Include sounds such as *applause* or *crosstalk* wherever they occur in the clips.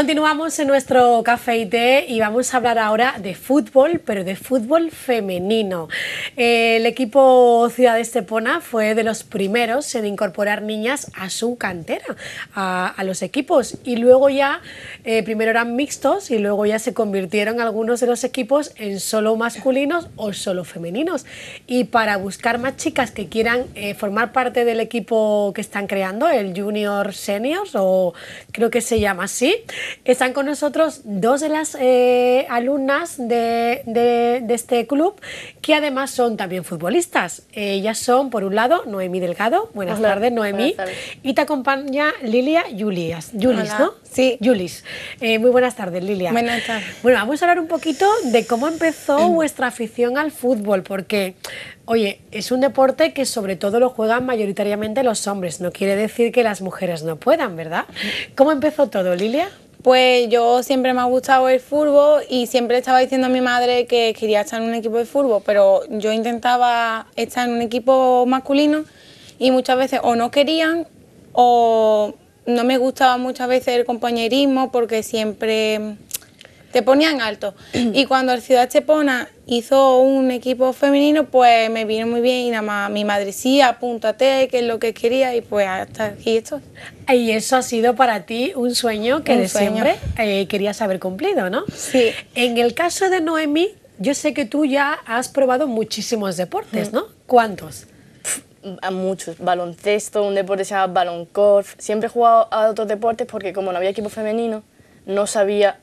Continuamos en nuestro café y té y vamos a hablar ahora de fútbol, pero de fútbol femenino. El equipo Ciudad de Estepona fue de los primeros en incorporar niñas a su cantera, a, los equipos. Y luego ya, eh, primero eran mixtos y luego ya se convirtieron algunos de los equipos en solo masculinos o solo femeninos. Y para buscar más chicas que quieran eh, formar parte del equipo que están creando, el Junior Seniors, o creo que se llama así, están con nosotros dos de las eh, alumnas de, este club, que además son también futbolistas. Ellas son, por un lado, Noemí Delgado. Buenas tardes, Noemí. Y te acompaña Lilia Julias. Julis, ¿no? Sí. Julis. Eh, muy buenas tardes, Lilia. Buenas tardes. Bueno, vamos a hablar un poquito de cómo empezó em. vuestra afición al fútbol, porque Oye, es un deporte que sobre todo lo juegan mayoritariamente los hombres, no quiere decir que las mujeres no puedan, ¿verdad? ¿Cómo empezó todo, Lilia? Pues yo siempre me ha gustado el fútbol y siempre estaba diciendo a mi madre que quería estar en un equipo de fútbol, pero yo intentaba estar en un equipo masculino y muchas veces o no querían o no me gustaba muchas veces el compañerismo porque siempre te ponían alto. *clears throat* y cuando el Ciudad Chepona hizo un equipo femenino, pues me vino muy bien y nada más mi madre sí, apúntate, que es lo que quería y pues hasta aquí estoy. Y eso ha sido para ti un sueño que siempre eh, querías haber cumplido, ¿no? Sí. En el caso de Noemí, yo sé que tú ya has probado muchísimos deportes, ¿no? ¿Cuántos? muchos, baloncesto, un deporte que se llama siempre he jugado a otros deportes porque como no había equipo femenino, no sabía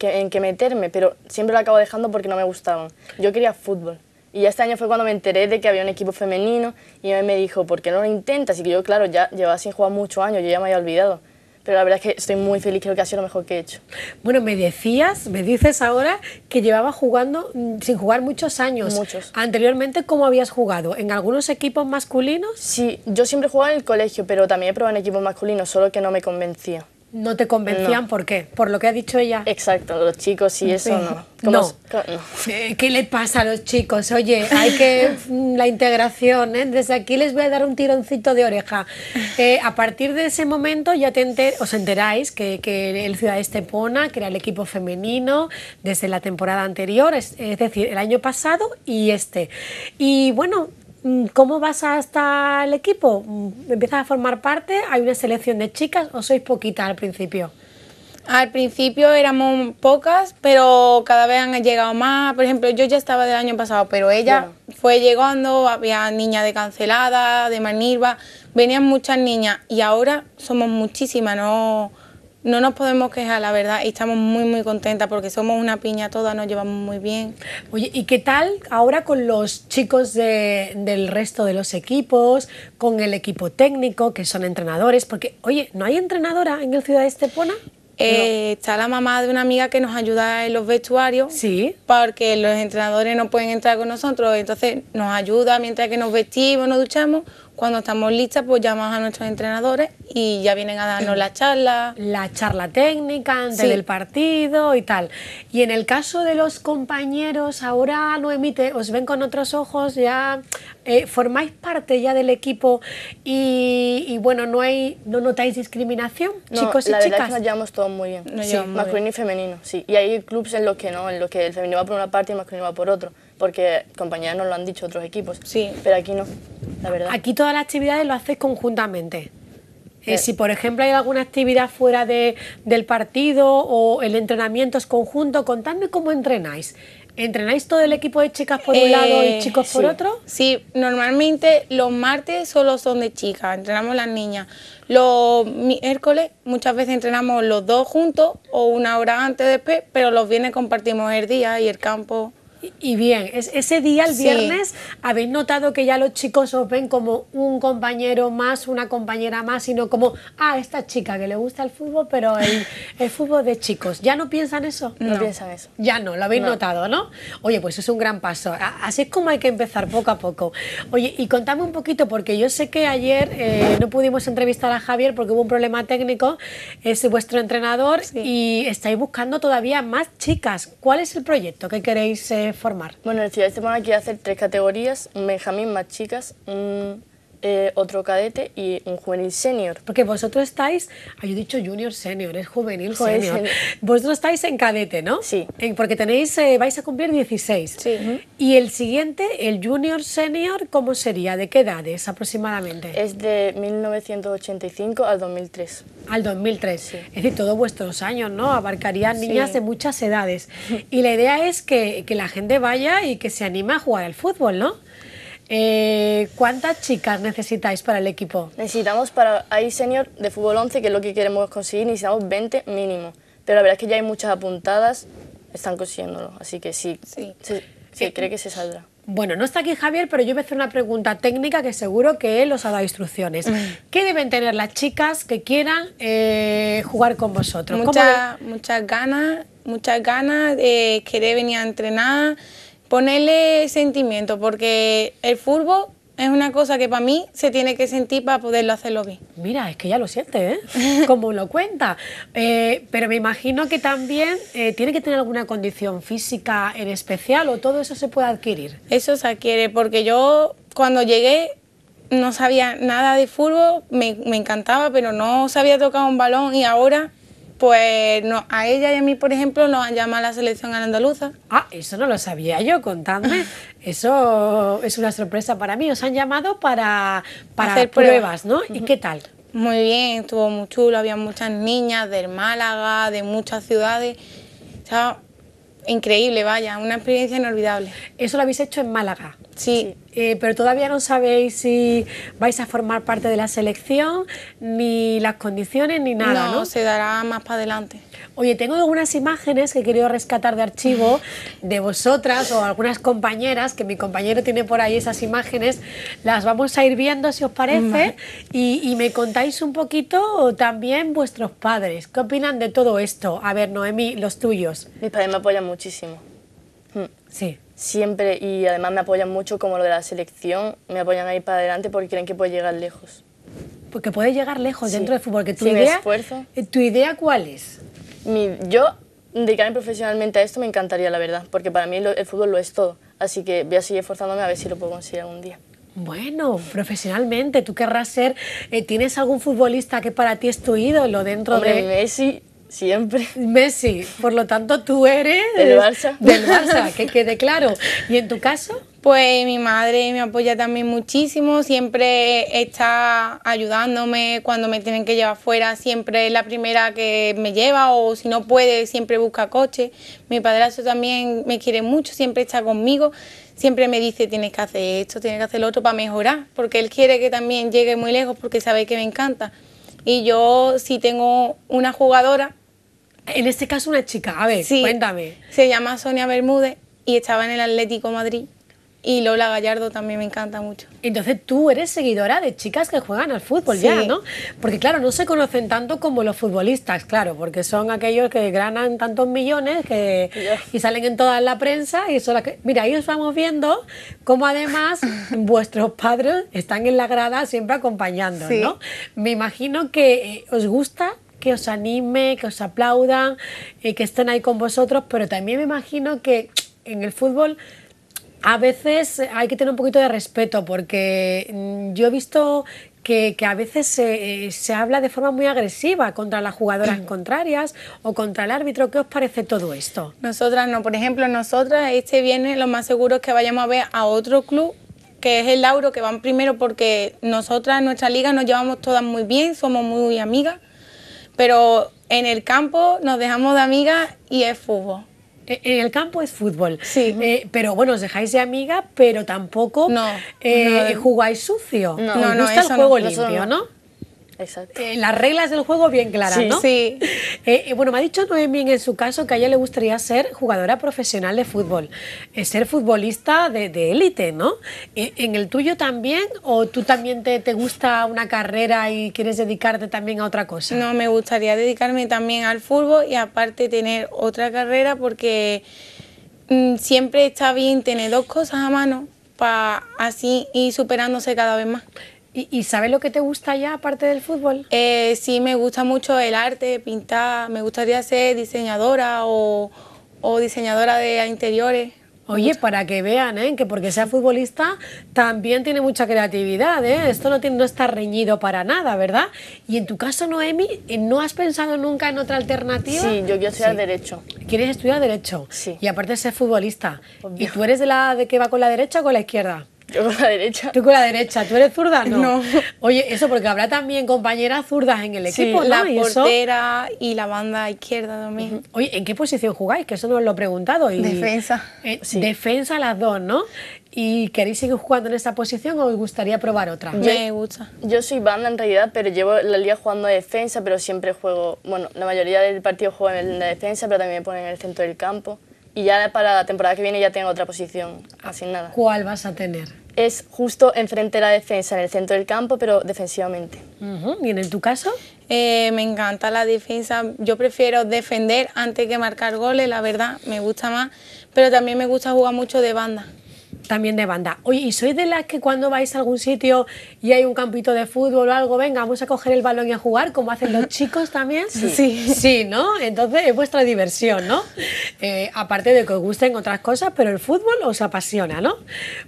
en que meterme, pero siempre lo acabo dejando porque no me gustaban. Yo quería fútbol. Y este año fue cuando me enteré de que había un equipo femenino y me dijo, ¿por qué no lo intentas? Y que yo, claro, ya llevaba sin jugar muchos años, yo ya me había olvidado. Pero la verdad es que estoy muy feliz, creo que ha sido lo mejor que he hecho. Bueno, me decías, me dices ahora que llevabas jugando mm, sin jugar muchos años. Muchos. Anteriormente, ¿cómo habías jugado? ¿En algunos equipos masculinos? Sí, yo siempre jugaba en el colegio, pero también he probado en equipos masculinos, solo que no me convencía no te convencían, ¿por qué? Por lo que ha dicho ella. Exacto, los chicos y eso no. No. Eh, ¿Qué le pasa a los chicos? Oye, hay que *laughs* mm, la integración, ¿eh? desde aquí les voy a dar un tironcito de oreja. Eh, a partir de ese momento ya te os enteráis que, el Ciudad Estepona, que era el equipo femenino desde la temporada anterior, es decir, el año pasado y este. Y bueno, Mm, ¿Cómo vas hasta el equipo? Mm, ¿Empiezas a formar parte? ¿Hay una selección de chicas o sois poquitas al principio? Al principio éramos pocas, pero cada vez han llegado más. Por ejemplo, yo ya estaba del año pasado, pero ella fue llegando, había niñas de Cancelada, de Manirva, venían muchas niñas y ahora somos muchísimas, ¿no? no nos podemos quejar, la verdad, y estamos muy, muy contentas porque somos una piña toda, nos llevamos muy bien. Oye, ¿y qué tal ahora con los chicos del resto de los equipos, con el equipo técnico, que son entrenadores? Porque, oye, ¿no hay entrenadora en el Ciudad de Estepona? Eh, está la mamá de una amiga que nos ayuda en los vestuarios. Sí. Porque los entrenadores no pueden entrar con nosotros, entonces nos ayuda mientras que nos vestimos, nos duchamos cuando estamos listas, pues llamamos a nuestros entrenadores y ya vienen a darnos la charla. La charla técnica antes del partido y tal. Y en el caso de los compañeros, ahora no emite, os ven con otros ojos, ya eh, formáis parte ya del equipo y, bueno, no hay, no notáis discriminación, chicos y la chicas. Es que nos llevamos todos muy bien, masculino y femenino, sí. Y hay clubes en los que no, en los que el femenino va por una parte y el masculino va por otro, porque compañeras nos lo han dicho otros equipos, sí. pero aquí no. Aquí todas las actividades lo haces conjuntamente. Eh, eh. si, por ejemplo, hay alguna actividad fuera del partido o el entrenamiento es conjunto, contadme cómo entrenáis. ¿Entrenáis todo el equipo de chicas por un lado y eh, chicos por otro? Sí, normalmente los martes solo son de chicas, entrenamos las niñas. Los miércoles muchas veces entrenamos los dos juntos o una hora antes después, pero los viernes compartimos el día y el campo y bien. ese día, el viernes, habéis notado que ya los chicos os ven como un compañero más, una compañera más, sino como, ah, esta chica que le gusta el fútbol, pero el, fútbol de chicos. ¿Ya no piensan eso? No, piensan eso. Ya no, lo habéis notado, ¿no? Oye, pues es un gran paso. Así es como hay que empezar poco a poco. Oye, y contame un poquito, porque yo sé que ayer eh, no pudimos entrevistar a Javier porque hubo un problema técnico, es vuestro entrenador, y estáis buscando todavía más chicas. ¿Cuál es el proyecto que queréis eh, formar? Bueno, el día de Semana quiero hacer tres categorías, Benjamín más chicas, un mm, eh, otro cadete y un juvenil senior. Porque vosotros estáis, ah, yo he dicho junior senior, es juvenil, senior. Vosotros estáis en cadete, ¿no? Sí. Eh, porque tenéis, eh, vais a cumplir 16. Sí. Y el siguiente, el junior senior, ¿cómo sería? ¿De qué edades aproximadamente? Es de 1985 al 2003. Al 2003. Sí. Es decir, todos vuestros años, ¿no? Abarcarían niñas de muchas edades. Y la idea es que, que la gente vaya y que se anime a jugar al fútbol, ¿no? Eh, ¿Cuántas chicas necesitáis para el equipo? Necesitamos para ahí señor de fútbol 11, que es lo que queremos conseguir, necesitamos 20 mínimo. Pero la verdad es que ya hay muchas apuntadas, están consiguiéndolo, así que sí, sí. se, cree que se saldrá. Bueno, no está aquí Javier, pero yo voy a hacer una pregunta técnica que seguro que él os ha dado instrucciones. Mm. ¿Qué deben tener las chicas que quieran eh, jugar con vosotros? muchas ganas, muchas ganas, eh, querer venir a entrenar, ponerle sentimiento, porque el fútbol es una cosa que para mí se tiene que sentir para poderlo hacerlo bien. Mira, es que ya lo siente, ¿eh? *laughs* Como lo cuenta. Eh, pero me imagino que también eh, tiene que tener alguna condición física en especial o todo eso se puede adquirir. Eso se adquiere, porque yo cuando llegué no sabía nada de fútbol, me, me encantaba, pero no sabía tocar un balón y ahora pues no, a ella y a mí, por ejemplo, nos han llamado a la selección andaluza. Ah, eso no lo sabía yo, contadme. *laughs* Eso es una sorpresa para mí. Os han llamado para, hacer pruebas, ¿no? ¿Y qué tal? Muy bien, estuvo muy chulo. Había muchas niñas del Málaga, de muchas ciudades. increíble, vaya, una experiencia inolvidable. ¿Eso lo habéis hecho en Málaga? sí. Eh, pero todavía no sabéis si vais a formar parte de la selección, ni las condiciones, ni nada, ¿no? se dará más para adelante. Oye, tengo algunas imágenes que he querido rescatar de archivo de vosotras o algunas compañeras, que mi compañero tiene por ahí esas imágenes, las vamos a ir viendo si os parece y, me contáis un poquito también vuestros padres, ¿qué opinan de todo esto? A ver, Noemí, los tuyos. Mis padres me apoyan muchísimo. Mm. Sí siempre y además me apoyan mucho como lo de la selección, me apoyan ahí para adelante porque creen que puedo llegar lejos. Porque puede llegar lejos dentro del fútbol, que tu idea, eh, ¿Tu idea cuál es? yo dedicarme profesionalmente a esto me encantaría, la verdad, porque para mí el fútbol lo es todo. Así que voy a seguir esforzándome a ver si lo puedo conseguir algún día. Bueno, profesionalmente, tú querrás ser. Eh, ¿Tienes algún futbolista que para ti es tu ídolo dentro de.? Messi Siempre. Messi, por lo tanto tú eres... Del Barça. Del Barça, que quede claro. ¿Y en tu caso? Pues mi madre me apoya también muchísimo, siempre está ayudándome cuando me tienen que llevar fuera, siempre es la primera que me lleva o si no puede siempre busca coche. Mi padrastro también me quiere mucho, siempre está conmigo, siempre me dice tienes que hacer esto, tienes que hacer lo otro para mejorar, porque él quiere que también llegue muy lejos porque sabe que me encanta. Y yo si tengo una jugadora en este caso una chica, a ver, cuéntame. Se llama Sonia Bermúdez y estaba en el Atlético Madrid. Y Lola Gallardo también me encanta mucho. Entonces tú eres seguidora de chicas que juegan al fútbol ya, ¿no? Porque claro, no se conocen tanto como los futbolistas, claro, porque son aquellos que granan tantos millones que, y salen en toda la prensa y eso. Mira, ahí os vamos viendo cómo además *laughs* vuestros padres están en la grada siempre acompañando, ¿no? Me imagino que eh, os gusta que os anime, que os aplaudan, eh, que estén ahí con vosotros, pero también me imagino que en el fútbol a veces hay que tener un poquito de respeto porque mm, yo he visto que, a veces eh, se, habla de forma muy agresiva contra las jugadoras *clears throat* contrarias o contra el árbitro. ¿Qué os parece todo esto? Nosotras no, por ejemplo, nosotras este viene lo más seguro es que vayamos a ver a otro club que es el Lauro, que van primero porque nosotras, nuestra liga, nos llevamos todas muy bien, somos muy amigas. Pero en el campo nos dejamos de amiga y es fútbol. E-, en el campo es fútbol. Sí. Eh, pero bueno, os dejáis de amiga, pero tampoco eh, jugáis sucio. No, no, gusta el juego limpio, ¿no? Eh, las reglas del juego bien claras, ¿no? Sí. Eh, eh, bueno, me ha dicho Noemí en su caso que a ella le gustaría ser jugadora profesional de fútbol, ser futbolista de élite, ¿no? E, ¿En el tuyo también o tú también te, te, gusta una carrera y quieres dedicarte también a otra cosa? No, me gustaría dedicarme también al fútbol y aparte tener otra carrera porque mm, siempre está bien tener dos cosas a mano para así ir superándose cada vez más. ¿Y, sabes lo que te gusta ya aparte del fútbol? Eh, sí, me gusta mucho el arte, pintar. Me gustaría ser diseñadora o, diseñadora de interiores. Oye, para que vean, ¿eh? que porque sea futbolista también tiene mucha creatividad, ¿eh? esto no, tiene, está reñido para nada, ¿verdad? Y en tu caso, Noemi, eh, ¿no has pensado nunca en otra alternativa? Sí, yo quiero estudiar Derecho. ¿Quieres estudiar Derecho? Sí. Y aparte ser futbolista. ¿Y tú eres de la de que va con la derecha o con la izquierda? la derecha. Tú con la derecha. ¿Tú eres zurda? No. no. Oye, eso porque habrá también compañeras zurdas en el equipo. Sí, la portera y la banda izquierda también. Oye, ¿en qué posición jugáis? Que eso no os lo he preguntado. Y, defensa. Eh, defensa las dos, ¿no? ¿Y queréis seguir jugando en esa posición o os gustaría probar otra? Me gusta. Yo soy banda en realidad, pero llevo la liga jugando defensa, pero siempre juego, bueno, la mayoría del partido juego en la defensa, pero también me ponen en el centro del campo. Y ya para la temporada que viene ya tengo otra posición ah, nada. ¿Cuál vas a tener? es justo enfrente de la defensa, en el centro del campo, pero defensivamente. ¿Y en tu caso? Eh, me encanta la defensa. Yo prefiero defender antes que marcar goles, la verdad, me gusta más. Pero también me gusta jugar mucho de banda también de banda. Oye, ¿y sois de las que cuando vais a algún sitio y hay un campito de fútbol o algo, venga, vamos a coger el balón y a jugar, como hacen los *laughs* chicos también? Sí. Sí, ¿no? Entonces es vuestra diversión, ¿no? Eh, aparte de que os gusten otras cosas, pero el fútbol os apasiona, ¿no?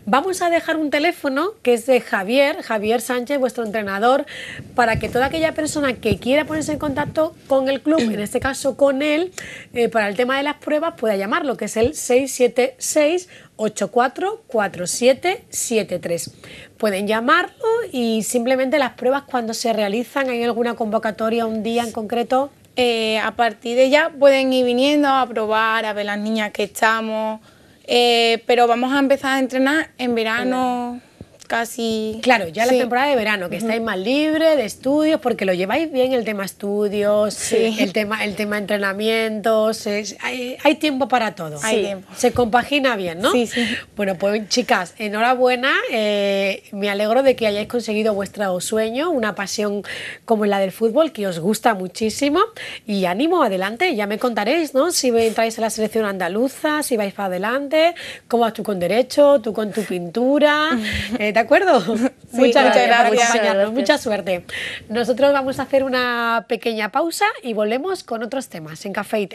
Vamos a dejar un teléfono que es de Javier, Javier Sánchez, vuestro entrenador, para que toda aquella persona que quiera ponerse en contacto con el club, en este caso con él, eh, para el tema de las pruebas, pueda llamarlo, que es el 676 844773. Pueden llamarlo y simplemente las pruebas cuando se realizan, ¿hay alguna convocatoria un día en concreto? Eh, a partir de ya pueden ir viniendo a probar, a ver las niñas que estamos, eh, pero vamos a empezar a entrenar en verano casi. Claro, ya la temporada de verano, que estáis más libre de estudios, porque lo lleváis bien el tema estudios, el tema, el tema entrenamientos. hay, tiempo para todo. Se compagina bien, ¿no? Bueno, pues chicas, enhorabuena. Eh, me alegro de que hayáis conseguido vuestro sueño, una pasión como la del fútbol, que os gusta muchísimo. Y ánimo, adelante, ya me contaréis, ¿no? Si entráis a la selección andaluza, si vais para adelante, cómo vas tú con derecho, tú con tu pintura. *laughs* Eh, ¿de acuerdo? *laughs* muchas, gracias, gracias, mucha suerte. Nosotros vamos a hacer una pequeña pausa y volvemos con otros temas en Café